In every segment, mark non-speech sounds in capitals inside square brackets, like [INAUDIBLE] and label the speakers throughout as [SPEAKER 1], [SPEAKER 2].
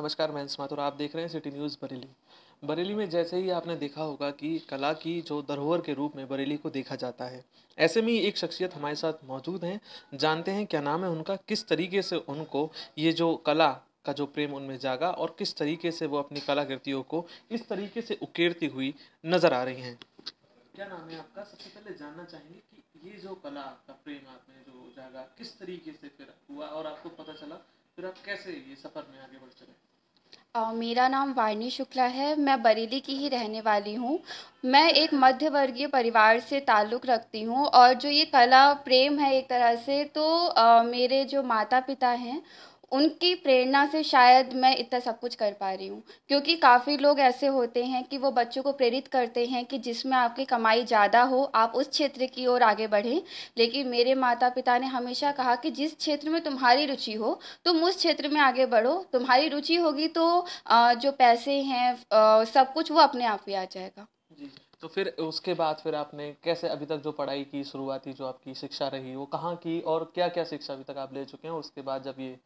[SPEAKER 1] नमस्कार मैं अंश माथुर आप देख रहे हैं सिटी न्यूज़ बरेली बरेली में जैसे ही आपने देखा होगा कि कला की जो धरोहर के रूप में बरेली को देखा जाता है ऐसे में एक शख्सियत हमारे साथ मौजूद हैं जानते हैं क्या नाम है उनका किस तरीके से उनको ये जो कला का जो प्रेम उनमें जागा और किस तरीके से वो अपनी कलाकृतियों को इस तरीके से उकेरती हुई नज़र आ रही हैं क्या नाम है आपका सबसे पहले जानना चाहेंगे कि ये जो कला का प्रेम आपने जो जागा किस तरीके से फिर हुआ और आपको पता चला फिर आप कैसे ये सफ़र में आगे बढ़ चले
[SPEAKER 2] Uh, मेरा नाम वारनी शुक्ला है मैं बरेली की ही रहने वाली हूँ मैं एक मध्य वर्गीय परिवार से ताल्लुक़ रखती हूँ और जो ये कला प्रेम है एक तरह से तो uh, मेरे जो माता पिता हैं उनकी प्रेरणा से शायद मैं इतना सब कुछ कर पा रही हूँ क्योंकि काफ़ी लोग ऐसे होते हैं कि वो बच्चों को प्रेरित करते हैं कि जिसमें आपकी कमाई ज़्यादा हो आप उस क्षेत्र की ओर आगे बढ़ें लेकिन मेरे माता पिता ने हमेशा कहा कि जिस क्षेत्र में तुम्हारी रुचि हो तुम उस क्षेत्र में आगे बढ़ो तुम्हारी रुचि होगी तो जो पैसे हैं सब कुछ वो अपने आप ही आ जाएगा
[SPEAKER 1] तो फिर उसके बाद फिर आपने कैसे अभी तक जो पढ़ाई की शुरुआती जो आपकी शिक्षा रही वो कहाँ की और क्या क्या शिक्षा अभी तक आप ले चुके हैं उसके बाद जब ये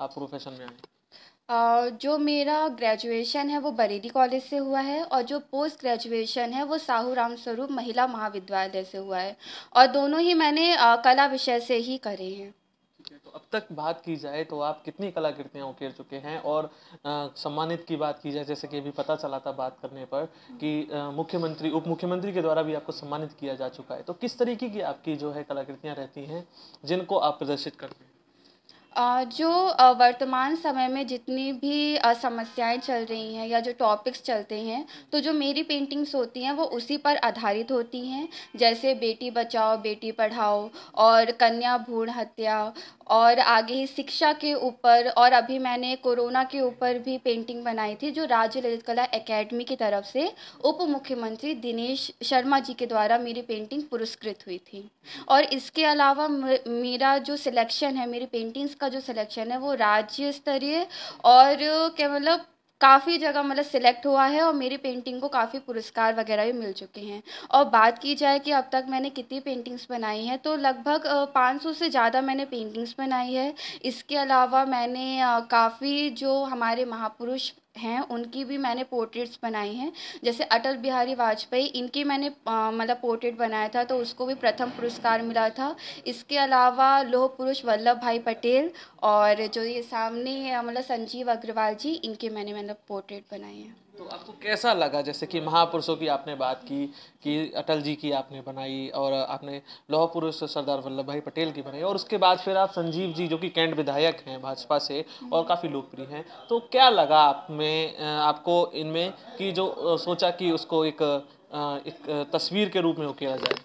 [SPEAKER 1] आप प्रोफेशन में
[SPEAKER 2] आए जो मेरा ग्रेजुएशन है वो बरेली कॉलेज से हुआ है और जो पोस्ट ग्रेजुएशन है वो साहू राम स्वरूप महिला महाविद्यालय से हुआ है और दोनों ही मैंने कला विषय से ही करे हैं
[SPEAKER 1] तो अब तक बात की जाए तो आप कितनी कलाकृतियाँ उकेर चुके हैं और आ, सम्मानित की बात की जाए जैसे कि अभी पता चला था बात करने पर कि मुख्यमंत्री उप मुख्यमंत्री के द्वारा भी आपको सम्मानित किया जा चुका है तो किस तरीके की आपकी जो है कलाकृतियाँ रहती हैं जिनको आप प्रदर्शित करते हैं
[SPEAKER 2] जो वर्तमान समय में जितनी भी समस्याएं चल रही हैं या जो टॉपिक्स चलते हैं तो जो मेरी पेंटिंग्स होती हैं वो उसी पर आधारित होती हैं जैसे बेटी बचाओ बेटी पढ़ाओ और कन्या भूण हत्या और आगे ही शिक्षा के ऊपर और अभी मैंने कोरोना के ऊपर भी पेंटिंग बनाई थी जो राज्य ललित कला एकेडमी की तरफ से उप मुख्यमंत्री दिनेश शर्मा जी के द्वारा मेरी पेंटिंग पुरस्कृत हुई थी और इसके अलावा मेरा जो सिलेक्शन है मेरी पेंटिंग्स का जो सिलेक्शन है वो राज्य स्तरीय और क्या मतलब काफ़ी जगह मतलब सिलेक्ट हुआ है और मेरी पेंटिंग को काफ़ी पुरस्कार वगैरह भी मिल चुके हैं और बात की जाए कि अब तक मैंने कितनी पेंटिंग्स बनाई हैं तो लगभग 500 से ज़्यादा मैंने पेंटिंग्स बनाई है इसके अलावा मैंने काफ़ी जो हमारे महापुरुष हैं उनकी भी मैंने पोर्ट्रेट्स बनाई हैं जैसे अटल बिहारी वाजपेयी इनकी मैंने मतलब पोर्ट्रेट बनाया था तो उसको भी प्रथम पुरस्कार मिला था इसके अलावा लोह पुरुष वल्लभ भाई पटेल और जो ये सामने है मतलब संजीव अग्रवाल जी इनके मैंने मतलब पोर्ट्रेट बनाए हैं तो आपको
[SPEAKER 1] कैसा लगा जैसे कि महापुरुषों की आपने बात की कि अटल जी की आपने बनाई और आपने लौह पुरुष सरदार वल्लभ भाई पटेल की बनाई और उसके बाद फिर आप संजीव जी जो कि कैंट विधायक हैं भाजपा से और काफ़ी लोकप्रिय हैं तो क्या लगा आप में आपको इनमें कि जो सोचा कि उसको एक एक तस्वीर के रूप में वो किया जाए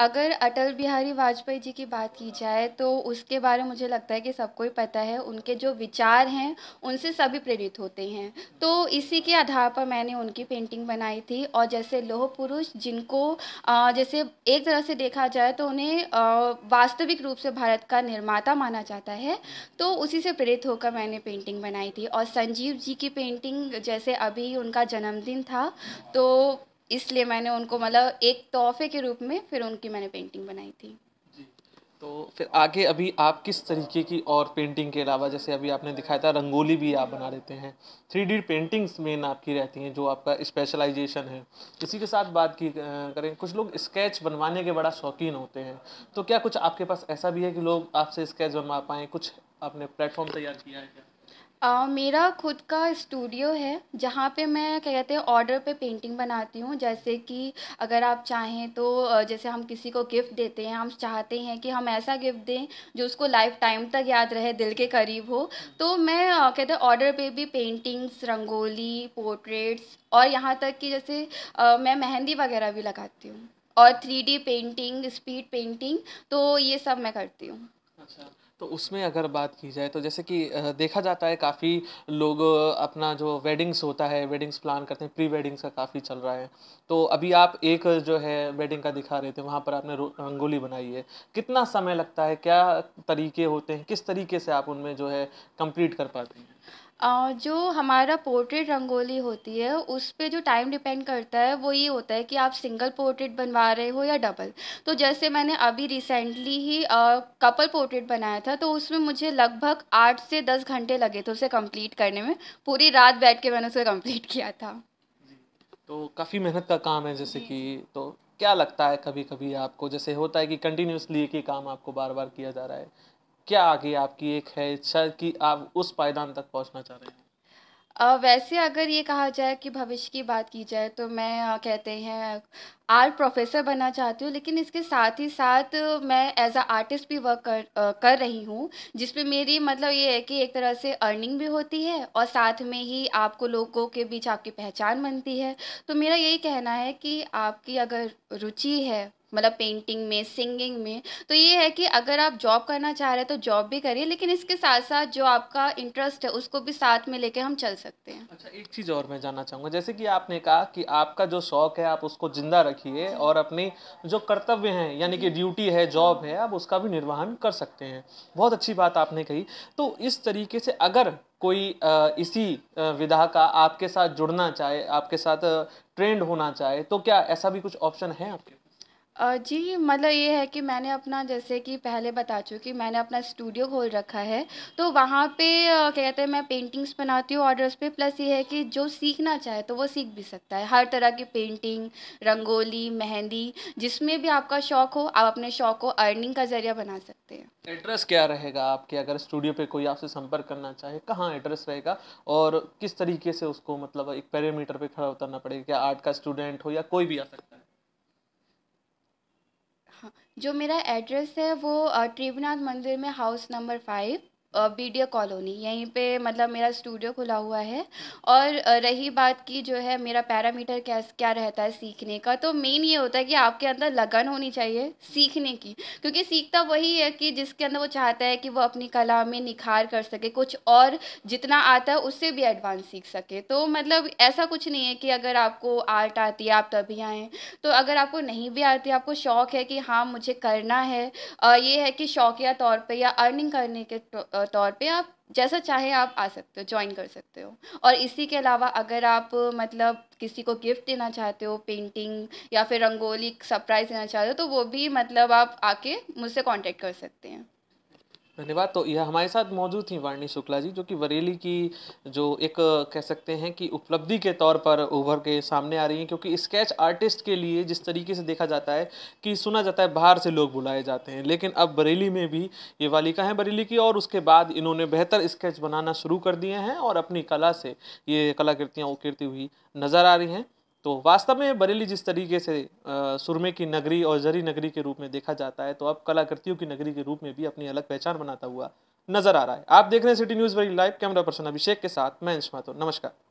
[SPEAKER 2] अगर अटल बिहारी वाजपेयी जी की बात की जाए तो उसके बारे में मुझे लगता है कि सबको ही पता है उनके जो विचार हैं उनसे सभी प्रेरित होते हैं तो इसी के आधार पर मैंने उनकी पेंटिंग बनाई थी और जैसे लोह पुरुष जिनको जैसे एक तरह से देखा जाए तो उन्हें वास्तविक रूप से भारत का निर्माता माना जाता है तो उसी से प्रेरित होकर मैंने पेंटिंग बनाई थी और संजीव जी की पेंटिंग जैसे अभी उनका जन्मदिन था तो इसलिए मैंने उनको मतलब एक तोहफे के रूप में फिर उनकी मैंने पेंटिंग बनाई थी
[SPEAKER 1] तो फिर आगे अभी आप किस तरीके की और पेंटिंग के अलावा जैसे अभी आपने दिखाया था रंगोली भी आप बना लेते हैं थ्री डी पेंटिंग्स मेन आपकी रहती हैं जो आपका स्पेशलाइजेशन है इसी के साथ बात की करें कुछ लोग स्केच बनवाने के बड़ा शौकीन होते हैं तो क्या कुछ आपके पास ऐसा भी है कि लोग आपसे स्केच बनवा पाएँ कुछ आपने प्लेटफॉर्म तैयार किया है क्या
[SPEAKER 2] आ, मेरा खुद का स्टूडियो है जहाँ पे मैं क्या कहते हैं ऑर्डर पे पेंटिंग बनाती हूँ जैसे कि अगर आप चाहें तो जैसे हम किसी को गिफ्ट देते हैं हम चाहते हैं कि हम ऐसा गिफ्ट दें जो उसको लाइफ टाइम तक याद रहे दिल के करीब हो तो मैं कहते हैं ऑर्डर पे भी पेंटिंग्स रंगोली पोर्ट्रेट्स और यहाँ तक कि जैसे आ, मैं मेहंदी वगैरह भी लगाती हूँ और थ्री पेंटिंग स्पीड पेंटिंग तो ये सब मैं करती हूँ अच्छा
[SPEAKER 1] तो उसमें अगर बात की जाए तो जैसे कि देखा जाता है काफ़ी लोग अपना जो वेडिंग्स होता है वेडिंग्स प्लान करते हैं प्री वेडिंग्स का काफ़ी चल रहा है तो अभी आप एक जो है वेडिंग का दिखा रहे थे वहाँ पर आपने रंगोली बनाई है कितना समय लगता है क्या तरीके होते हैं किस तरीके से आप उनमें जो है कंप्लीट कर पाते हैं
[SPEAKER 2] जो हमारा पोर्ट्रेट रंगोली होती है उस पर जो टाइम डिपेंड करता है वो ये होता है कि आप सिंगल पोर्ट्रेट बनवा रहे हो या डबल तो जैसे मैंने अभी रिसेंटली ही कपल पोर्ट्रेट बनाया था तो उसमें मुझे लगभग आठ से दस घंटे लगे थे उसे कंप्लीट करने में पूरी रात बैठ के मैंने उसे कंप्लीट [LAUGHS] किया था
[SPEAKER 1] तो काफ़ी मेहनत का काम है जैसे कि तो क्या लगता है कभी कभी आपको जैसे होता है कि कंटिन्यूसली एक ही काम आपको बार बार किया जा रहा है क्या आगे आपकी एक है इच्छा कि आप उस पायदान तक पहुंचना चाह रहे हैं
[SPEAKER 2] वैसे अगर ये कहा जाए कि भविष्य की बात की जाए तो मैं कहते हैं आर्ट प्रोफेसर बनना चाहती हूँ लेकिन इसके साथ ही साथ मैं एज अ आर्टिस्ट भी वर्क कर कर रही हूँ जिसमें मेरी मतलब ये है कि एक तरह से अर्निंग भी होती है और साथ में ही आपको लोगों के बीच आपकी पहचान बनती है तो मेरा यही कहना है कि आपकी अगर रुचि है मतलब पेंटिंग में सिंगिंग में तो ये है कि अगर आप जॉब करना चाह रहे हैं तो जॉब भी करिए लेकिन इसके साथ साथ जो आपका इंटरेस्ट है उसको भी साथ में लेके हम चल सकते हैं अच्छा एक
[SPEAKER 1] चीज़ और मैं जानना चाहूँगा जैसे कि आपने कहा कि आपका जो शौक है आप उसको जिंदा रखिए और अपने जो कर्तव्य हैं यानी कि ड्यूटी है जॉब है आप उसका भी निर्वहन कर सकते हैं बहुत अच्छी बात आपने कही तो इस तरीके से अगर कोई इसी विधा का आपके साथ जुड़ना चाहे आपके साथ ट्रेंड होना चाहे तो क्या ऐसा भी कुछ ऑप्शन है आपके
[SPEAKER 2] जी मतलब ये है कि मैंने अपना जैसे कि पहले बता चुकी मैंने अपना स्टूडियो खोल रखा है तो वहाँ पे कहते हैं मैं पेंटिंग्स बनाती हूँ ऑर्डर्स पे प्लस ये है कि जो सीखना चाहे तो वो सीख भी सकता है हर तरह की पेंटिंग रंगोली मेहंदी जिसमें भी आपका शौक हो आप अपने शौक को अर्निंग का जरिया बना सकते हैं
[SPEAKER 1] एड्रेस क्या रहेगा आपके अगर स्टूडियो पे कोई आपसे संपर्क करना चाहे कहाँ एड्रेस रहेगा और किस तरीके से उसको मतलब एक पैरामीटर पे खड़ा उतरना पड़ेगा क्या आर्ट का स्टूडेंट हो या कोई भी आ सकता है
[SPEAKER 2] जो मेरा एड्रेस है वो त्रिवनाथ मंदिर में हाउस नंबर फाइव बीडिया कॉलोनी यहीं पे मतलब मेरा स्टूडियो खुला हुआ है और रही बात की जो है मेरा पैरामीटर क्या क्या रहता है सीखने का तो मेन ये होता है कि आपके अंदर लगन होनी चाहिए सीखने की क्योंकि सीखता वही है कि जिसके अंदर वो चाहता है कि वो अपनी कला में निखार कर सके कुछ और जितना आता है उससे भी एडवांस सीख सके तो मतलब ऐसा कुछ नहीं है कि अगर आपको आर्ट आती है आप तभी आएँ तो अगर आपको नहीं भी आती आपको शौक़ है कि हाँ मुझे करना है ये है कि शौकिया तौर पर या अर्निंग करने के तो, तौर पे आप जैसा चाहे आप आ सकते हो ज्वाइन कर सकते हो और इसी के अलावा अगर आप मतलब किसी को गिफ्ट देना चाहते हो पेंटिंग या फिर रंगोली सरप्राइज़ देना चाहते हो तो वो भी मतलब आप आके मुझसे कांटेक्ट कर सकते हैं
[SPEAKER 1] धन्यवाद तो यह हमारे साथ मौजूद थी वारणी शुक्ला जी जो कि बरेली की जो एक कह सकते हैं कि उपलब्धि के तौर पर उभर के सामने आ रही हैं क्योंकि स्केच आर्टिस्ट के लिए जिस तरीके से देखा जाता है कि सुना जाता है बाहर से लोग बुलाए जाते हैं लेकिन अब बरेली में भी ये वालिका हैं बरेली की और उसके बाद इन्होंने बेहतर स्केच बनाना शुरू कर दिए हैं और अपनी कला से ये कलाकृतियाँ उकेरती हुई नज़र आ रही हैं तो वास्तव में बरेली जिस तरीके से सुरमे की नगरी और जरी नगरी के रूप में देखा जाता है तो अब कलाकृतियों की नगरी के रूप में भी अपनी अलग पहचान बनाता हुआ नजर आ रहा है आप देख रहे हैं city news Bareilly live camera person Abhishek के साथ मैं अंश तो नमस्कार